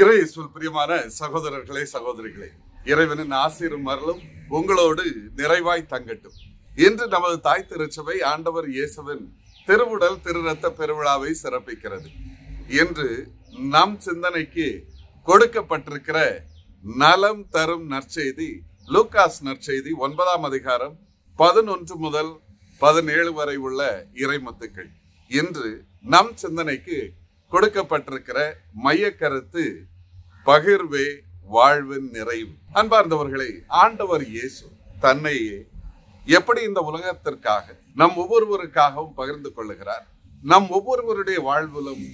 இறையேசுவல் பிரியமான சகோதரர்களே சகோதரிகளே இறைவனின் ஆசிரும் அருளும் உங்களோடு நிறைவாய் தங்கட்டும் இன்று நமது தாய் திருச்சபை ஆண்டவர் இயேசுவின் திருவுடல் திருநத்த பெருவிழாவை சிறப்பிக்கிறது என்று நம் சிந்தனைக்கு கொடுக்கப்பட்டிருக்கிற நலம் தரும் நற்செய்தி லூகாஸ் நற்செய்தி ஒன்பதாம் அதிகாரம் பதினொன்று முதல் பதினேழு வரை உள்ள இறைமுத்துக்கள் இன்று நம் சிந்தனைக்கு கொடுக்கப்பட்டிருக்கிற மைய கருத்து பகிர்வே வாழ்வின் நிறைவு அன்பார்ந்தவர்களை ஆண்டவர் இயேசு தன்னையே எப்படி இந்த உலகத்திற்காக நம் ஒவ்வொருவருக்காகவும் பகிர்ந்து கொள்ளுகிறார் நம் ஒவ்வொருவருடைய வாழ்விலும்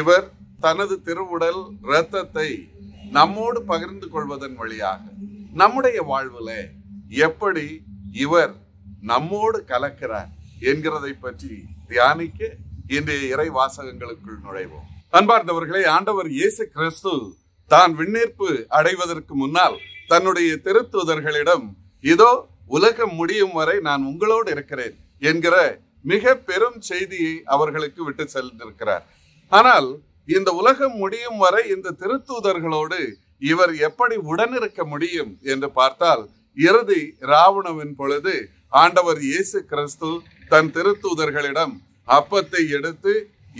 இவர் தனது திருவுடல் இரத்தத்தை நம்மோடு பகிர்ந்து கொள்வதன் வழியாக நம்முடைய வாழ்வுல எப்படி இவர் நம்மோடு கலக்கிறார் என்கிறதை பற்றி தியானிக்க இன்றைய இறை வாசகங்களுக்குள் நுழைவோம் அன்பார்ந்தவர்களே ஆண்டவர் இயேசு கிறிஸ்து தான் விண்ணேற்பு அடைவதற்கு முன்னால் தன்னுடைய திருத்துதர்களிடம் இதோ உலகம் முடியும் வரை நான் உங்களோடு இருக்கிறேன் என்கிற மிக பெரும் செய்தியை அவர்களுக்கு விட்டு சென்றிருக்கிறார் ஆனால் இந்த உலகம் முடியும் வரை இந்த திருத்தூதர்களோடு இவர் எப்படி உடனிருக்க முடியும் என்று பார்த்தால் இறுதி ராவணவின் பொழுது ஆண்டவர் இயேசு கிறிஸ்து தன் திருத்தூதர்களிடம் அப்பத்தை எடுத்து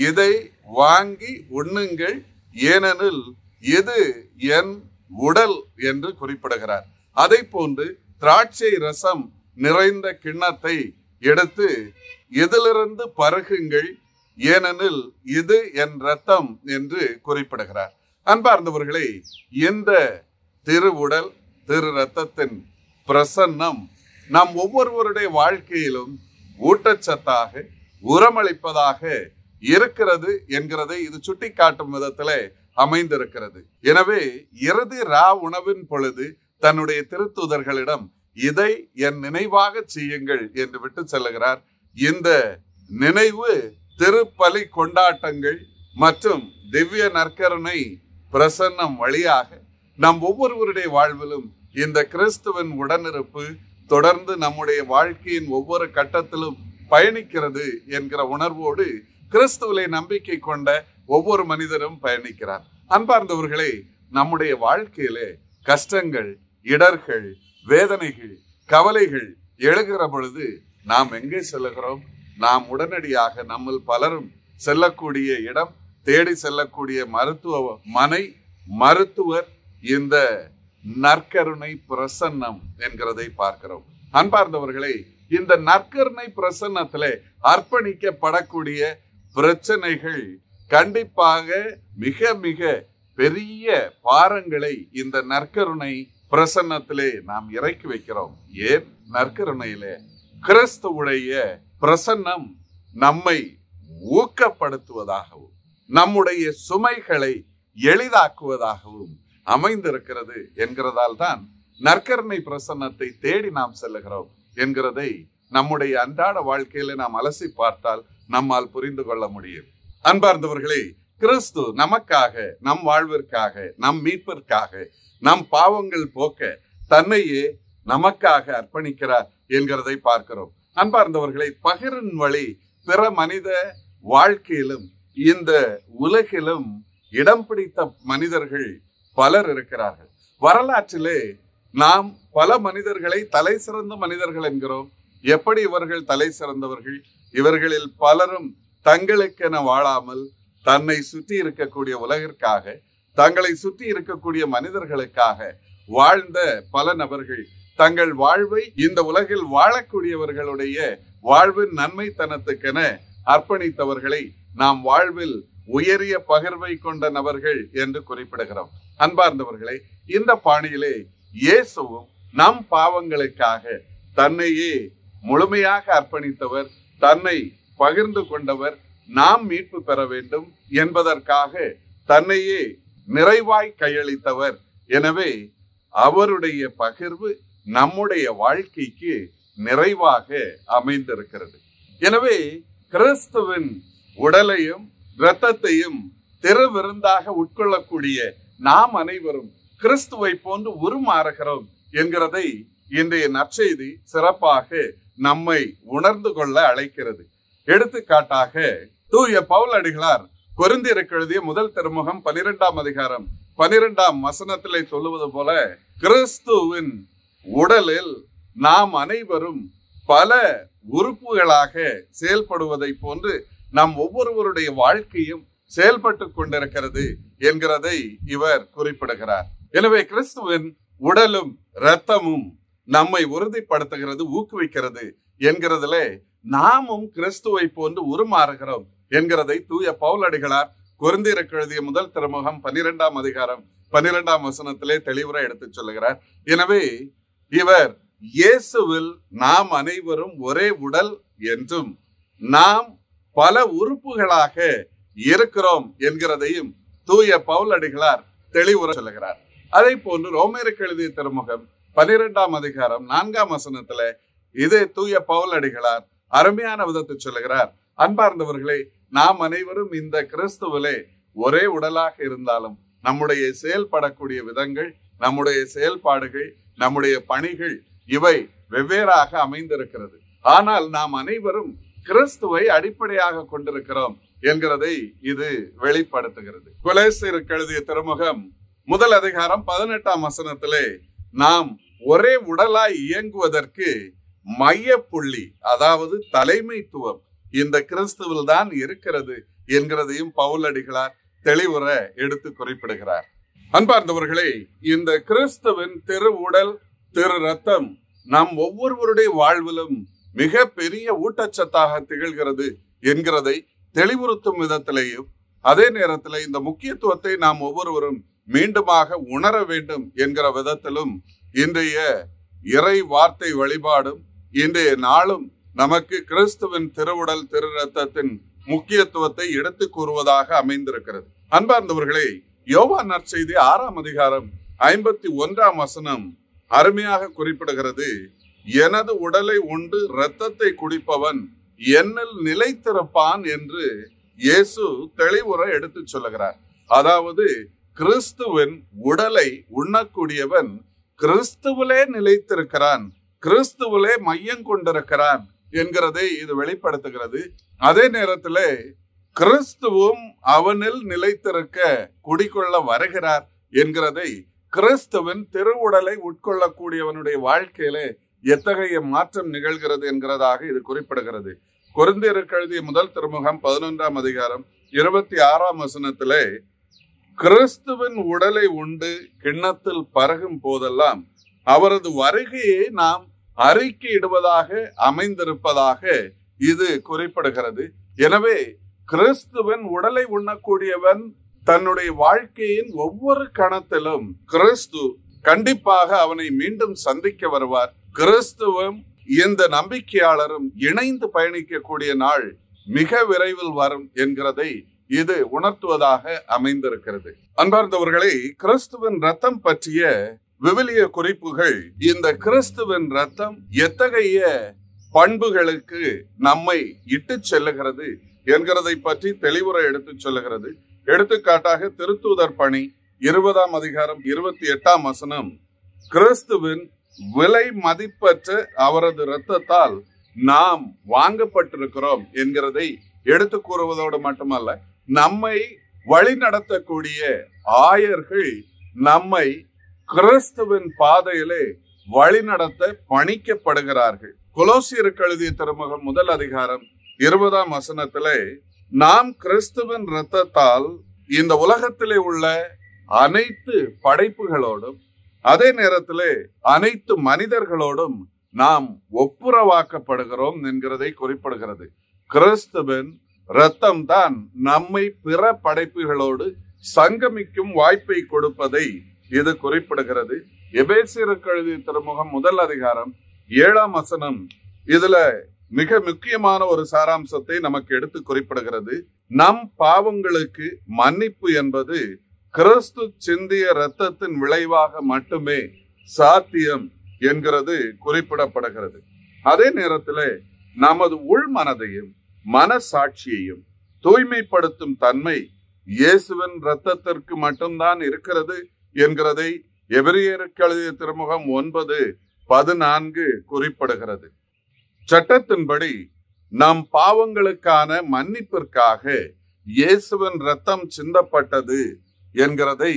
இதை வாங்கி உண்ணுங்கள் ஏனெனில் இது என் உடல் என்று குறிப்பிடுகிறார் அதை போன்று திராட்சை ரசம் நிறைந்த கிண்ணத்தை எடுத்து இதிலிருந்து பருகுங்கள் ஏனெனில் இது என் ரத்தம் என்று குறிப்பிடுகிறார் அன்பார்ந்தவர்களே இந்த திருவுடல் திரு ரத்தத்தின் பிரசன்னம் நம் ஒவ்வொருவருடைய வாழ்க்கையிலும் ஊட்டச்சத்தாக உரமளிப்பதாக இருக்கிறது என்கிறதை இது சுட்டி காட்டும் விதத்தில் அமைந்திருக்கிறது எனவே இறுதி ரா உணவின் பொழுது தன்னுடைய திருத்துதர்களிடம் இதை என் நினைவாக செய்யுங்கள் என்று விட்டு செல்லுகிறார் இந்த நினைவு திருப்பலி கொண்டாட்டங்கள் மற்றும் திவ்ய நற்கரணை பிரசன்னம் வழியாக நம் ஒவ்வொருவருடைய வாழ்விலும் இந்த கிறிஸ்துவின் உடனிருப்பு தொடர்ந்து நம்முடைய வாழ்க்கையின் ஒவ்வொரு கட்டத்திலும் பயணிக்கிறது என்கிற உணர்வோடு கிறிஸ்துவிலே நம்பிக்கை கொண்ட ஒவ்வொரு மனிதரும் பயணிக்கிறார் அன்பார்ந்தவர்களே நம்முடைய வாழ்க்கையிலே கஷ்டங்கள் இடர்கள் வேதனைகள் கவலைகள் எழுகிற பொழுது நாம் எங்கே செல்லுகிறோம் நாம் உடனடியாக நம்ம பலரும் செல்லக்கூடிய இடம் தேடி செல்லக்கூடிய மருத்துவ மனை மருத்துவர் இந்த நற்கருணை பிரசன்னம் என்கிறதை பார்க்கிறோம் அன்பார்ந்தவர்களை இந்த நற்கருணை பிரசன்னத்தில் அர்ப்பணிக்கப்படக்கூடிய பிரச்சனைகள் கண்டிப்பாக மிக மிக பெரிய பாரங்களை இந்த நற்கருணை பிரசன்னத்திலே நாம் இறக்கி வைக்கிறோம் ஏன் நற்கருணையில கிறிஸ்துவுடைய பிரசன்னம் நம்மை ஊக்கப்படுத்துவதாகவும் நம்முடைய சுமைகளை எளிதாக்குவதாகவும் அமைந்திருக்கிறது என்கிறதால் தான் நற்கருணை பிரசன்னத்தை தேடி நாம் செல்லுகிறோம் என்கிறதை நம்முடைய அன்றாட வாழ்க்கையில நாம் அலசி பார்த்தால் நம்மால் புரிந்து கொள்ள முடியும் அன்பார்ந்தவர்களே கிறிஸ்து நமக்காக நம் வாழ்விற்காக நம் மீட்பிற்காக நம் பாவங்கள் போக்க தன்னையே நமக்காக அர்ப்பணிக்கிறார் என்கிறதை பார்க்கிறோம் அன்பார்ந்தவர்களை பகிரின் வழி பிற மனித வாழ்க்கையிலும் இந்த உலகிலும் இடம் பிடித்த மனிதர்கள் பலர் இருக்கிறார்கள் வரலாற்றிலே நாம் பல மனிதர்களை தலை சிறந்த மனிதர்கள் என்கிறோம் எப்படி இவர்கள் தலை சிறந்தவர்கள் இவர்களில் பலரும் தங்களுக்கென வாழாமல் தன்னை சுற்றி இருக்கக்கூடிய உலகிற்காக தங்களை சுற்றி இருக்கக்கூடிய மனிதர்களுக்காக வாழ்ந்த பல நபர்கள் தங்கள் வாழ்வை இந்த உலகில் வாழக்கூடியவர்களுடைய வாழ்வின் நன்மைத்தனத்துக்கென அர்ப்பணித்தவர்களை நாம் வாழ்வில் உயரிய பகிர்வை கொண்ட நபர்கள் என்று குறிப்பிடுகிறோம் அன்பார்ந்தவர்களே இந்த பாணியிலே இயேசுவும் நம் பாவங்களுக்காக தன்னையே முழுமையாக அர்ப்பணித்தவர் தன்னை பகிர்ந்து கொண்டவர் நாம் மீட்பு பெற வேண்டும் என்பதற்காக தன்னையே நிறைவாய் கையளித்தவர் எனவே அவருடைய பகிர்வு நம்முடைய வாழ்க்கைக்கு நிறைவாக அமைந்திருக்கிறது எனவே கிறிஸ்துவின் உடலையும் இரத்தத்தையும் திருவிருந்தாக உட்கொள்ளக்கூடிய நாம் அனைவரும் கிறிஸ்துவை போன்று உருமாறுகிறோம் என்கிறதை இன்றைய நற்செய்தி சிறப்பாக நம்மை உணர்ந்து கொள்ள அழைக்கிறது எடுத்துக்காட்டாக தூய அடிகளார் கொருந்தியருக்கு எழுதிய முதல் திருமுகம் பனிரெண்டாம் அதிகாரம் பனிரெண்டாம் வசனத்திலே சொல்லுவது போல கிறிஸ்துவின் உடலில் நாம் அனைவரும் பல உறுப்புகளாக செயல்படுவதை போன்று நம் ஒவ்வொருவருடைய வாழ்க்கையும் செயல்பட்டு கொண்டிருக்கிறது என்கிறதை இவர் குறிப்பிடுகிறார் எனவே கிறிஸ்துவின் உடலும் இரத்தமும் நம்மை உறுதிப்படுத்துகிறது ஊக்குவிக்கிறது என்கிறதுல நாமும் கிறிஸ்துவை போன்று உருமாறுகிறோம் என்கிறதை தூய பவுலடிகளார் குருந்தீருக்கு கழுதிய முதல் திருமுகம் பன்னிரெண்டாம் அதிகாரம் பன்னிரெண்டாம் வசனத்திலே தெளிவுற எடுத்து சொல்லுகிறார் எனவே இவர் இயேசுவில் நாம் அனைவரும் ஒரே உடல் என்றும் நாம் பல உறுப்புகளாக இருக்கிறோம் என்கிறதையும் தூய பவுலடிகளார் தெளிவுற சொல்லுகிறார் அதே போன்று ரோமேருக்கு எழுதிய திருமுகம் பனிரெண்டாம் அதிகாரம் நான்காம் வசனத்துல இதே தூய பவுல் அடிகளார் அருமையான விதத்தை சொல்லுகிறார் அன்பார்ந்தவர்களே நாம் அனைவரும் இந்த கிறிஸ்துவிலே ஒரே உடலாக இருந்தாலும் நம்முடைய செயல்படக்கூடிய விதங்கள் நம்முடைய செயல்பாடுகள் நம்முடைய பணிகள் இவை வெவ்வேறாக அமைந்திருக்கிறது ஆனால் நாம் அனைவரும் கிறிஸ்துவை அடிப்படையாக கொண்டிருக்கிறோம் என்கிறதை இது வெளிப்படுத்துகிறது கொலேசிற்கு எழுதிய திருமுகம் முதல் அதிகாரம் பதினெட்டாம் வசனத்திலே நாம் ஒரே உடலாய் இயங்குவதற்கு மையப்புள்ளி அதாவது தலைமைத்துவம் இந்த கிறிஸ்துவில் தான் இருக்கிறது என்கிறதையும் பவுலடிகளார் தெளிவுற எடுத்து குறிப்பிடுகிறார் அன்பார்ந்தவர்களே இந்த கிறிஸ்துவின் திரு உடல் திரு ரத்தம் நம் ஒவ்வொருவருடைய வாழ்விலும் மிக பெரிய ஊட்டச்சத்தாக திகழ்கிறது என்கிறதை தெளிவுறுத்தும் விதத்திலேயும் அதே நேரத்தில் இந்த முக்கியத்துவத்தை நாம் ஒவ்வொருவரும் மீண்டுமாக உணர வேண்டும் என்கிற விதத்திலும் இன்றைய இறை வார்த்தை வழிபாடும் இன்றைய நாளும் நமக்கு கிறிஸ்துவின் திருவுடல் திரு ரத்தத்தின் முக்கியத்துவத்தை எடுத்து கூறுவதாக அமைந்திருக்கிறது அன்பார்ந்தவர்களே யோவா நற்செய்தி ஆறாம் அதிகாரம் ஐம்பத்தி ஒன்றாம் வசனம் அருமையாக குறிப்பிடுகிறது எனது உடலை உண்டு இரத்தத்தை குடிப்பவன் என்னில் நிலைத்திருப்பான் என்று இயேசு தெளிவுற எடுத்து சொல்லுகிறார் அதாவது கிறிஸ்துவின் உடலை உண்ணக்கூடியவன் கிறிஸ்துவிலே நிலைத்திருக்கிறான் கிறிஸ்துவிலே மையம் கொண்டிருக்கிறான் என்கிறதை இது வெளிப்படுத்துகிறது அதே நேரத்தில் கிறிஸ்துவும் அவனில் நிலைத்திருக்க குடிக்கொள்ள வருகிறார் என்கிறதை கிறிஸ்துவின் திருவுடலை உட்கொள்ளக்கூடியவனுடைய வாழ்க்கையிலே எத்தகைய மாற்றம் நிகழ்கிறது என்கிறதாக இது குறிப்பிடுகிறது குருந்தியருக்கு எழுதிய முதல் திருமுகம் பதினொன்றாம் அதிகாரம் இருபத்தி ஆறாம் வசனத்திலே கிறிஸ்துவின் உடலை உண்டு கிண்ணத்தில் பருகும் போதெல்லாம் அவரது வருகையை நாம் அறிக்கையிடுவதாக அமைந்திருப்பதாக இது குறிப்பிடுகிறது எனவே கிறிஸ்துவின் உடலை உண்ணக்கூடியவன் தன்னுடைய வாழ்க்கையின் ஒவ்வொரு கணத்திலும் கிறிஸ்து கண்டிப்பாக அவனை மீண்டும் சந்திக்க வருவார் கிறிஸ்துவும் இந்த நம்பிக்கையாளரும் இணைந்து பயணிக்கக்கூடிய நாள் மிக விரைவில் வரும் என்கிறதை இது உணர்த்துவதாக அமைந்திருக்கிறது அன்பார்ந்தவர்களை கிறிஸ்துவின் ரத்தம் பற்றிய விவிலிய குறிப்புகள் இந்த கிறிஸ்துவின் ரத்தம் எத்தகைய பண்புகளுக்கு நம்மை இட்டு செல்லுகிறது என்கிறதை பற்றி தெளிவுற எடுத்து சொல்லுகிறது எடுத்துக்காட்டாக திருத்தூதர் பணி இருபதாம் அதிகாரம் இருபத்தி எட்டாம் வசனம் கிறிஸ்துவின் விலை மதிப்பற்ற அவரது இரத்தத்தால் நாம் வாங்கப்பட்டிருக்கிறோம் என்கிறதை எடுத்து கூறுவதோடு மட்டுமல்ல நம்மை வழிநடத்தக்கூடிய ஆயர்கள் நம்மை கிறிஸ்துவின் பாதையிலே வழிநடத்த பணிக்கப்படுகிறார்கள் குலோசியர் கழுதிய திருமுகம் முதல் அதிகாரம் இருபதாம் வசனத்திலே நாம் கிறிஸ்துவின் இரத்தத்தால் இந்த உலகத்திலே உள்ள அனைத்து படைப்புகளோடும் அதே நேரத்திலே அனைத்து மனிதர்களோடும் நாம் ஒப்புரவாக்கப்படுகிறோம் என்கிறதை குறிப்பிடுகிறது கிறிஸ்துவின் தான் நம்மை பிற படைப்புகளோடு சங்கமிக்கும் வாய்ப்பை கொடுப்பதை இது குறிப்பிடுகிறது எபேசியருக்கு எழுதிய திருமுகம் முதல் அதிகாரம் ஏழாம் வசனம் இதுல மிக முக்கியமான ஒரு சாராம்சத்தை நமக்கு எடுத்து குறிப்பிடுகிறது நம் பாவங்களுக்கு மன்னிப்பு என்பது கிறிஸ்து சிந்திய இரத்தத்தின் விளைவாக மட்டுமே சாத்தியம் என்கிறது குறிப்பிடப்படுகிறது அதே நேரத்தில் நமது உள் மனதையும் மனசாட்சியையும் தூய்மைப்படுத்தும் தன்மை இயேசுவின் இரத்தத்திற்கு மட்டும்தான் இருக்கிறது என்கிறதை எபிரியருக்கு எழுதிய திருமுகம் ஒன்பது பதினான்கு குறிப்பிடுகிறது சட்டத்தின்படி நம் பாவங்களுக்கான மன்னிப்பிற்காக இயேசுவின் ரத்தம் சிந்தப்பட்டது என்கிறதை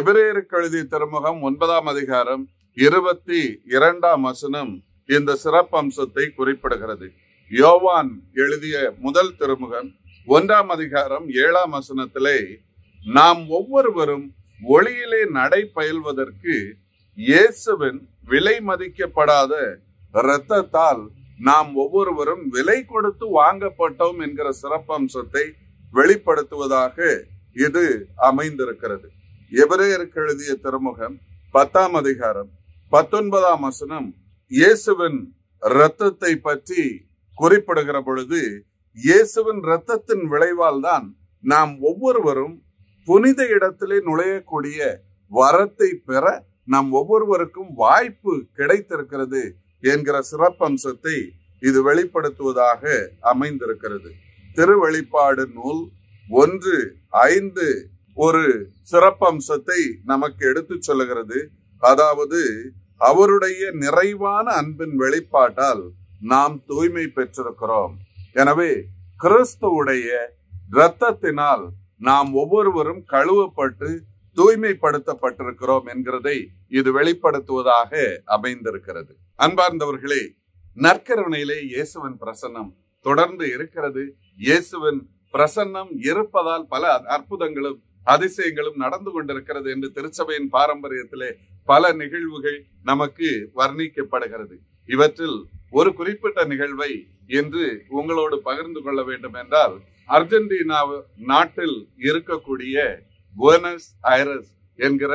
எபிரேயருக்கு எழுதிய திருமுகம் ஒன்பதாம் அதிகாரம் இருபத்தி இரண்டாம் வசனம் இந்த சிறப்பம்சத்தை குறிப்பிடுகிறது யோவான் எழுதிய முதல் திருமுகம் ஒன்றாம் அதிகாரம் ஏழாம் வசனத்திலே நாம் ஒவ்வொருவரும் ஒளியிலே நடை இயேசுவின் விலை மதிக்கப்படாத இரத்தத்தால் நாம் ஒவ்வொருவரும் விலை கொடுத்து வாங்கப்பட்டோம் என்கிற சிறப்பம்சத்தை வெளிப்படுத்துவதாக இது அமைந்திருக்கிறது எபிரேயருக்கு எழுதிய திருமுகம் பத்தாம் அதிகாரம் பத்தொன்பதாம் வசனம் இயேசுவின் இரத்தத்தை பற்றி குறிப்பிடுகிற பொழுது இயேசுவின் இரத்தத்தின் விளைவால் தான் நாம் ஒவ்வொருவரும் புனித இடத்திலே நுழையக்கூடிய வரத்தை பெற நம் ஒவ்வொருவருக்கும் வாய்ப்பு கிடைத்திருக்கிறது என்கிற சிறப்பம்சத்தை இது வெளிப்படுத்துவதாக அமைந்திருக்கிறது திருவெளிப்பாடு நூல் ஒன்று ஐந்து ஒரு சிறப்பம்சத்தை நமக்கு எடுத்து சொல்லுகிறது அதாவது அவருடைய நிறைவான அன்பின் வெளிப்பாட்டால் நாம் தூய்மை பெற்றிருக்கிறோம் எனவே கிறிஸ்துவுடைய இரத்தத்தினால் நாம் ஒவ்வொருவரும் கழுவப்பட்டு தூய்மைப்படுத்தப்பட்டிருக்கிறோம் என்கிறதை இது வெளிப்படுத்துவதாக அமைந்திருக்கிறது அன்பார்ந்தவர்களே நற்கருணையிலே இயேசுவின் பிரசன்னம் தொடர்ந்து இருக்கிறது இயேசுவின் பிரசன்னம் இருப்பதால் பல அற்புதங்களும் அதிசயங்களும் நடந்து கொண்டிருக்கிறது என்று திருச்சபையின் பாரம்பரியத்திலே பல நிகழ்வுகள் நமக்கு வர்ணிக்கப்படுகிறது இவற்றில் ஒரு குறிப்பிட்ட நிகழ்வை என்று உங்களோடு பகிர்ந்து கொள்ள வேண்டும் என்றால் அர்ஜென்டினா நாட்டில் இருக்கக்கூடிய புவனஸ் ஐரஸ் என்கிற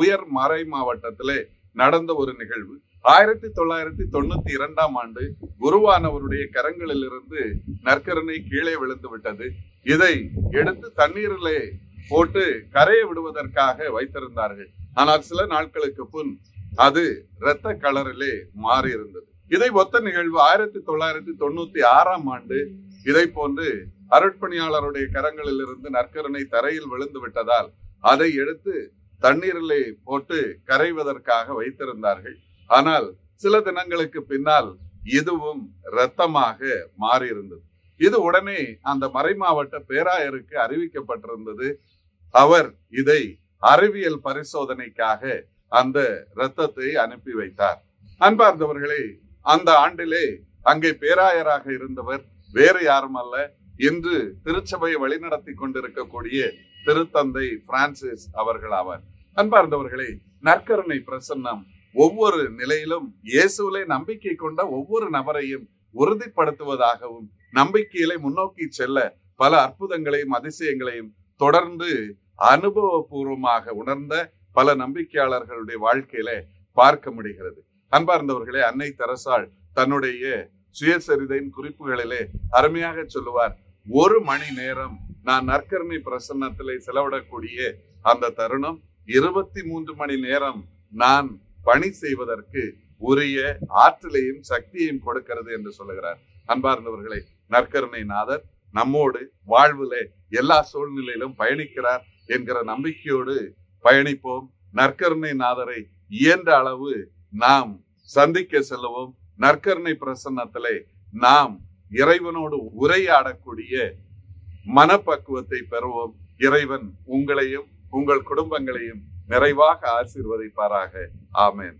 உயர் மறை மாவட்டத்திலே நடந்த ஒரு நிகழ்வு ஆயிரத்தி தொள்ளாயிரத்தி தொண்ணூத்தி இரண்டாம் ஆண்டு குருவானவருடைய கரங்களில் இருந்து நற்கரணை கீழே விழுந்து விட்டது இதை எடுத்து தண்ணீரிலே போட்டு கரையை விடுவதற்காக வைத்திருந்தார்கள் ஆனால் சில நாட்களுக்கு புன் அது இரத்த கலரிலே மாறி இருந்தது இதை ஒத்த நிகழ்வு ஆயிரத்தி தொள்ளாயிரத்தி தொண்ணூத்தி ஆறாம் ஆண்டு இதை போன்று அருட்பணியாளருடைய கரங்களில் இருந்து நற்கருணை தரையில் விழுந்து விட்டதால் அதை எடுத்து தண்ணீரிலே போட்டு கரைவதற்காக வைத்திருந்தார்கள் ஆனால் சில தினங்களுக்கு பின்னால் இதுவும் இரத்தமாக மாறியிருந்தது இது உடனே அந்த மறை மாவட்ட பேராயருக்கு அறிவிக்கப்பட்டிருந்தது அவர் இதை அறிவியல் பரிசோதனைக்காக அந்த இரத்தத்தை அனுப்பி வைத்தார் அன்பார்ந்தவர்களே அந்த ஆண்டிலே அங்கே பேராயராக இருந்தவர் வேறு யாரும் அல்ல இன்று திருச்சபையை வழிநடத்தி கொண்டிருக்கக்கூடிய திருத்தந்தை பிரான்சிஸ் அவர்கள் ஆவார் அன்பார்ந்தவர்களே நற்கருணை பிரசன்னம் ஒவ்வொரு நிலையிலும் இயேசுவிலே நம்பிக்கை கொண்ட ஒவ்வொரு நபரையும் உறுதிப்படுத்துவதாகவும் நம்பிக்கையிலே முன்னோக்கி செல்ல பல அற்புதங்களையும் அதிசயங்களையும் தொடர்ந்து அனுபவபூர்வமாக உணர்ந்த பல நம்பிக்கையாளர்களுடைய வாழ்க்கையில பார்க்க முடிகிறது அன்பார்ந்தவர்களே அன்னை தரசால் தன்னுடைய சுயசரிதையின் குறிப்புகளிலே அருமையாக சொல்லுவார் ஒரு மணி நேரம் நான் நற்கருமை பிரசன்னத்திலே செலவிடக்கூடிய அந்த தருணம் இருபத்தி மூன்று மணி நேரம் நான் பணி செய்வதற்கு உரிய ஆற்றலையும் சக்தியையும் கொடுக்கிறது என்று சொல்லுகிறார் அன்பார்ந்தவர்களே நற்கருணை நாதர் நம்மோடு வாழ்வுல எல்லா சூழ்நிலையிலும் பயணிக்கிறார் என்கிற நம்பிக்கையோடு பயணிப்போம் நற்கருணை நாதரை இயன்ற அளவு நாம் சந்திக்க செல்லவும் நற்கருணை பிரசன்னத்திலே நாம் இறைவனோடு உரையாடக்கூடிய மனப்பக்குவத்தை பெறுவோம் இறைவன் உங்களையும் உங்கள் குடும்பங்களையும் நிறைவாக ஆசீர்வதிப்பாராக ஆமேன்